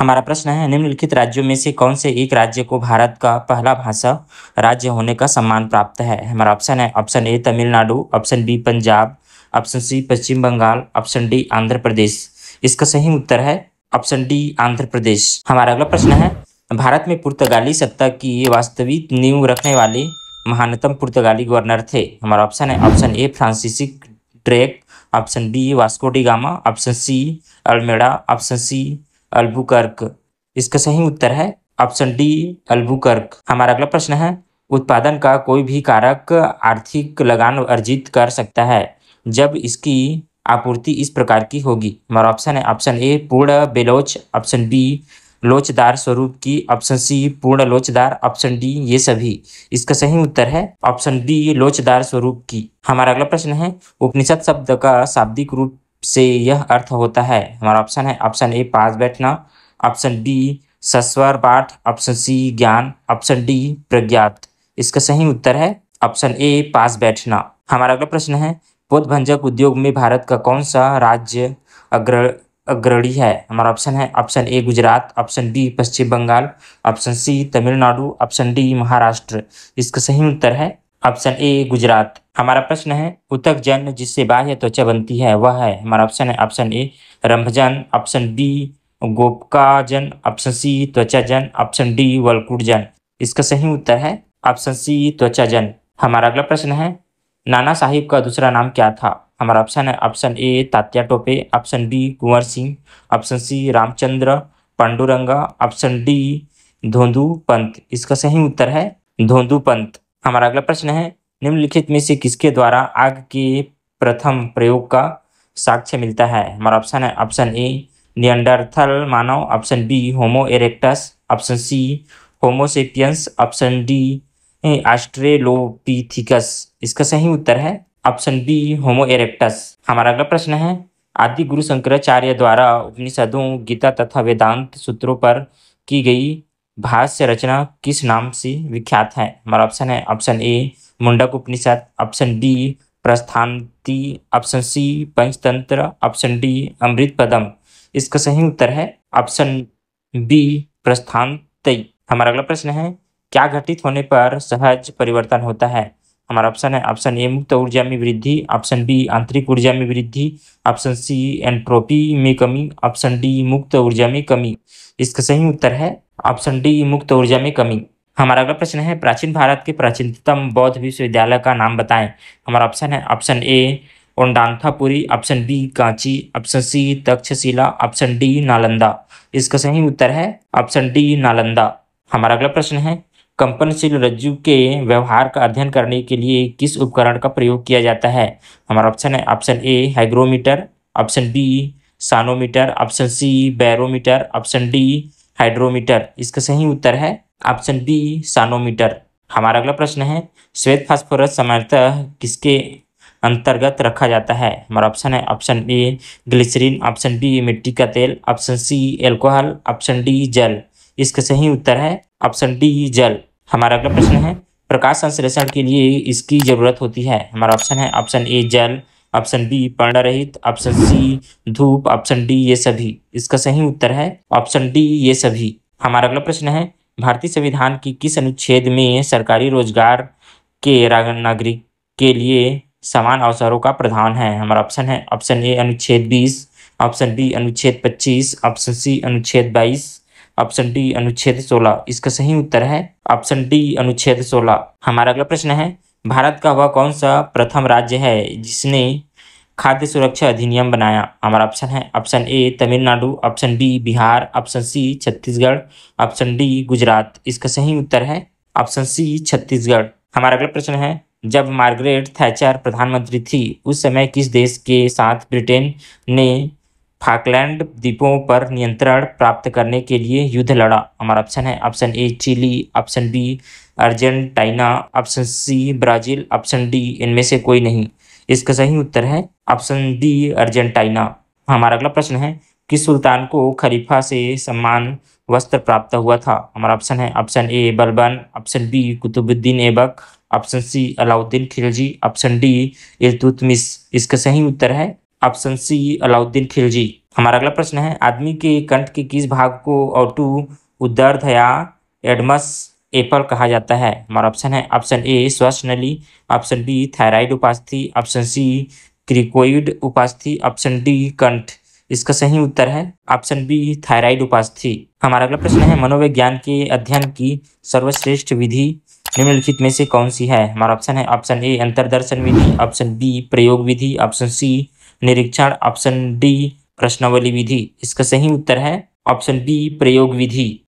हमारा प्रश्न है निम्नलिखित राज्यों में से कौन से एक राज्य को भारत का पहला भाषा राज्य होने का सम्मान प्राप्त है हमारा ऑप्शन है option A Tamil Nadu option B Punjab option C Paschim Bengal option D Andhra Pradesh इसका सही उत्तर है ऑप्शन डी आंध्र प्रदेश हमारा अगला प्रश्न है भारत में पुर्तगाली सत्ता की वास्तविक नींव रखने वाले महानतम पुर्तगाली गवर्नर थे हमारा ऑप्शन है option A Francis Drake option B Vasco da Gama option C Almeida option C Albuquerque इसका सही उत्तर है ऑप्शन डी अल्बुकर्क हमारा अगला प्रश्न है उत्पादन का कोई भी कारक आर्थिक लगान अर्जित कर सकता है जब इसकी आपूर्ति इस प्रकार की होगी हमारा ऑप्शन है ऑप्शन ए पूर्ण बेलोच ऑप्शन बी लोचदार स्वरूप की ऑप्शन सी पूर्ण लोचदार ऑप्शन डी ये सभी इसका सही उत्तर है ऑप्शन डी लोचदार स्वरूप की हमारा अगला प्रश्न है उपनिषद शब्द का शाब्दिक रूप से यह अर्थ होता है हमारा ऑप्शन है ऑप्शन ए पास बैठना ऑप्शन बी सस्वर पाठ ऑप्शन सी ज्ञान ऑप्शन डी प्रज्ञात इसका सही उत्तर है ऑप्शन ए पास बैठना हमारा अगला प्रश्न है बोध भंजक उद्योग में भारत का कौन सा राज्य अग्र अग्रणी है हमारा ऑप्शन है option A Gujarat option B Paschim Bengal option C Tamil Nadu option D Maharashtra इसका सही उत्तर है ऑप्शन ए गुजरात हमारा प्रश्न है उतक जन जिससे बाह्य त्वचा बनती है वह है हमारा ऑप्शन है ऑप्शन ए रंभजन ऑप्शन बी गोपकाजन ऑप्शन सी त्वचा जन ऑप्शन डी वलकुटजन इसका सही उत्तर है ऑप्शन सी त्वचा जन हमारा अगला प्रश्न है नाना साहिब का दूसरा नाम क्या था हमारा ऑप्शन है option A Tatya Tope option B Kunwar Singh option C Ramchandra Panduranga option D Dhondu Pant इसका सही उत्तर है धोंदू पंत हमारा अगला प्रश्न है निम्नलिखित में से किसके द्वारा आग के प्रथम प्रयोग का साक्ष्य मिलता है हमारा ऑप्शन है ऑप्शन ए नियंडरथल मानव option B Homo erectus option C Homo sapiens option D Australopithecus इसका सही उत्तर है ऑप्शन बी होमो एरेक्टस हमारा अगला प्रश्न है आदि गुरु शंकराचार्य द्वारा उपनिषदों गीता तथा वेदांत सूत्रों पर की गई भाष्य रचना किस नाम से विख्यात है हमारा ऑप्शन है option A Mundaka Upanishad option B प्रस्थानती option C Panchatantra option D Amrit Padam इसका सही उत्तर है ऑप्शन बी प्रस्थान हमारा अगला प्रश्न है क्या घटित होने पर सहज परिवर्तन होता है हमारा ऑप्शन है ऑप्शन ए मुक्त ऊर्जा में वृद्धि ऑप्शन बी आंतरिक ऊर्जा में वृद्धि ऑप्शन सी एंट्रोपी में कमी ऑप्शन डी मुक्त ऊर्जा में कमी इसका सही उत्तर है ऑप्शन डी मुक्त ऊर्जा में कमी हमारा अगला प्रश्न है प्राचीन भारत के प्राचीनतम बौद्ध विश्वविद्यालय का नाम बताएं हमारा ऑप्शन है option A Odantapuri option B Kanchi option C Takshashila option D Nalanda इसका सही उत्तर है ऑप्शन डी नालंदा हमारा अगला प्रश्न है कंपनशील रज्जु के व्यवहार का अध्ययन करने के लिए किस उपकरण का प्रयोग किया जाता है हमारा ऑप्शन है option A hygrometer option B sonometer option C barometer option D hydrometer इसका सही उत्तर है ऑप्शन बी सानोमीटर हमारा अगला प्रश्न है श्वेत फास्फोरस सामान्यतः किसके अंतर्गत रखा जाता है हमारा ऑप्शन है option A glycerine option B मिट्टी का तेल option C alcohol option D जल इसका सही उत्तर है ऑप्शन डी जल हमारा अगला प्रश्न है प्रकाश संश्लेषण के लिए इसकी जरूरत होती है हमारा ऑप्शन है ऑप्शन ए जल ऑप्शन बी पर्णरहित ऑप्शन सी धूप ऑप्शन डी ये सभी इसका सही उत्तर है ऑप्शन डी ये सभी हमारा अगला प्रश्न है भारतीय संविधान की किस अनुच्छेद में सरकारी रोजगार के नागरिक के लिए समान अवसरों का प्रधान है हमारा ऑप्शन है ऑप्शन ए अनुच्छेद बीस ऑप्शन बी अनुच्छेद पच्चीस ऑप्शन सी अनुच्छेद बाईस ऑप्शन डी अनुच्छेद सोलह इसका सही उत्तर है ऑप्शन डी अनुच्छेद सोलह हमारा अगला प्रश्न है भारत का वह कौन सा प्रथम राज्य है जिसने खाद्य सुरक्षा अधिनियम बनाया हमारा ऑप्शन है option A Tamil Nadu option B Bihar option C Chhattisgarh option D Gujarat इसका सही उत्तर है ऑप्शन सी छत्तीसगढ़ हमारा अगला प्रश्न है जब मार्गरेट थैचर प्रधानमंत्री थी उस समय किस देश के साथ ब्रिटेन ने फाकलैंड द्वीपों पर नियंत्रण प्राप्त करने के लिए युद्ध लड़ा हमारा ऑप्शन है option A Chile option B Argentina option C Brazil option D इनमें से कोई नहीं इसका सही उत्तर है ऑप्शन डी अर्जेंटाइना हमारा अगला प्रश्न है किस सुल्तान को खलीफा से सम्मान वस्त्र प्राप्त हुआ था हमारा ऑप्शन है option A Balban option B Qutubuddin Aibak option C Alauddin Khilji option D Iltutmish इसका सही उत्तर है ऑप्शन सी अलाउद्दीन खिलजी हमारा अगला प्रश्न है आदमी के कंठ के किस भाग को ऑटू उदर्द या एडमस एपल कहा जाता है हमारा ऑप्शन है ऑप्शन ए श्वस नली ऑप्शन बी थायराइड उपास्थि ऑप्शन सी क्रिकोइड उपास्थि ऑप्शन डी कंठ इसका सही उत्तर है ऑप्शन बी थायराइड उपास्थि हमारा अगला प्रश्न है मनोविज्ञान के अध्ययन की सर्वश्रेष्ठ विधि निम्नलिखित में से कौन सी है हमारा ऑप्शन है ऑप्शन ए अंतरदर्शन विधि ऑप्शन बी प्रयोग विधि ऑप्शन सी निरीक्षण ऑप्शन डी प्रश्नावली विधि इसका सही उत्तर है ऑप्शन बी प्रयोग विधि